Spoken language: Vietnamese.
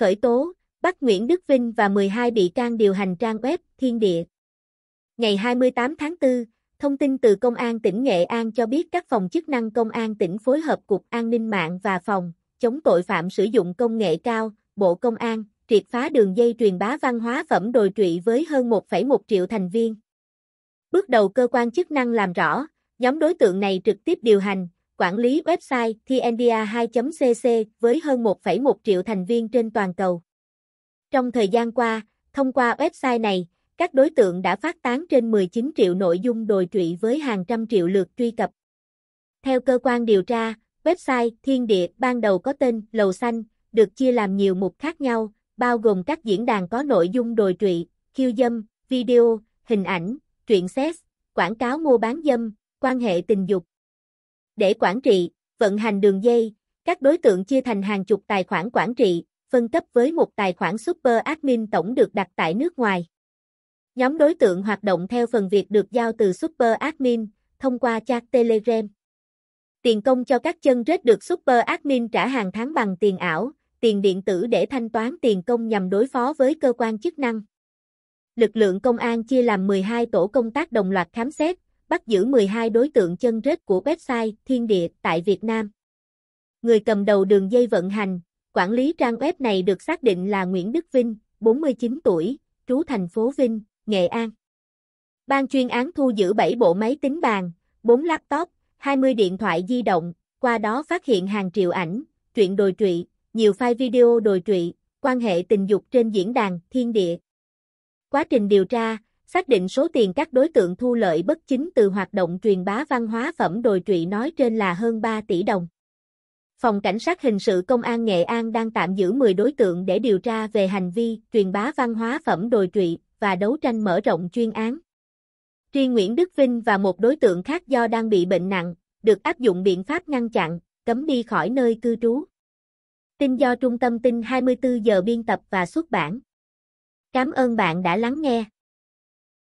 khởi tố, bắt Nguyễn Đức Vinh và 12 bị can điều hành trang web Thiên Địa. Ngày 28 tháng 4, thông tin từ Công an tỉnh Nghệ An cho biết các phòng chức năng Công an tỉnh phối hợp Cục An ninh mạng và Phòng chống tội phạm sử dụng công nghệ cao, Bộ Công an, triệt phá đường dây truyền bá văn hóa phẩm đồi trụy với hơn 1,1 triệu thành viên. Bước đầu cơ quan chức năng làm rõ, nhóm đối tượng này trực tiếp điều hành, quản lý website tnda2.cc với hơn 1,1 triệu thành viên trên toàn cầu. Trong thời gian qua, thông qua website này, các đối tượng đã phát tán trên 19 triệu nội dung đồi trụy với hàng trăm triệu lượt truy cập. Theo cơ quan điều tra, website Thiên Địa ban đầu có tên Lầu Xanh, được chia làm nhiều mục khác nhau, bao gồm các diễn đàn có nội dung đồi trụy, khiêu dâm, video, hình ảnh, truyện sex, quảng cáo mua bán dâm, quan hệ tình dục, để quản trị, vận hành đường dây, các đối tượng chia thành hàng chục tài khoản quản trị, phân cấp với một tài khoản super admin tổng được đặt tại nước ngoài. Nhóm đối tượng hoạt động theo phần việc được giao từ super admin thông qua chat Telegram. Tiền công cho các chân rết được super admin trả hàng tháng bằng tiền ảo, tiền điện tử để thanh toán tiền công nhằm đối phó với cơ quan chức năng. Lực lượng công an chia làm 12 tổ công tác đồng loạt khám xét, bắt giữ 12 đối tượng chân rết của website Thiên Địa tại Việt Nam. Người cầm đầu đường dây vận hành, quản lý trang web này được xác định là Nguyễn Đức Vinh, 49 tuổi, trú thành phố Vinh, Nghệ An. Ban chuyên án thu giữ 7 bộ máy tính bàn, 4 laptop, 20 điện thoại di động, qua đó phát hiện hàng triệu ảnh, truyện đồi trụy, nhiều file video đồi trụy, quan hệ tình dục trên diễn đàn Thiên Địa. Quá trình điều tra, xác định số tiền các đối tượng thu lợi bất chính từ hoạt động truyền bá văn hóa phẩm đồi trụy nói trên là hơn 3 tỷ đồng. Phòng Cảnh sát Hình sự Công an Nghệ An đang tạm giữ 10 đối tượng để điều tra về hành vi truyền bá văn hóa phẩm đồi trụy và đấu tranh mở rộng chuyên án. Riêng Nguyễn Đức Vinh và một đối tượng khác do đang bị bệnh nặng, được áp dụng biện pháp ngăn chặn, cấm đi khỏi nơi cư trú. Tin do Trung tâm tin 24 giờ biên tập và xuất bản. Cảm ơn bạn đã lắng nghe.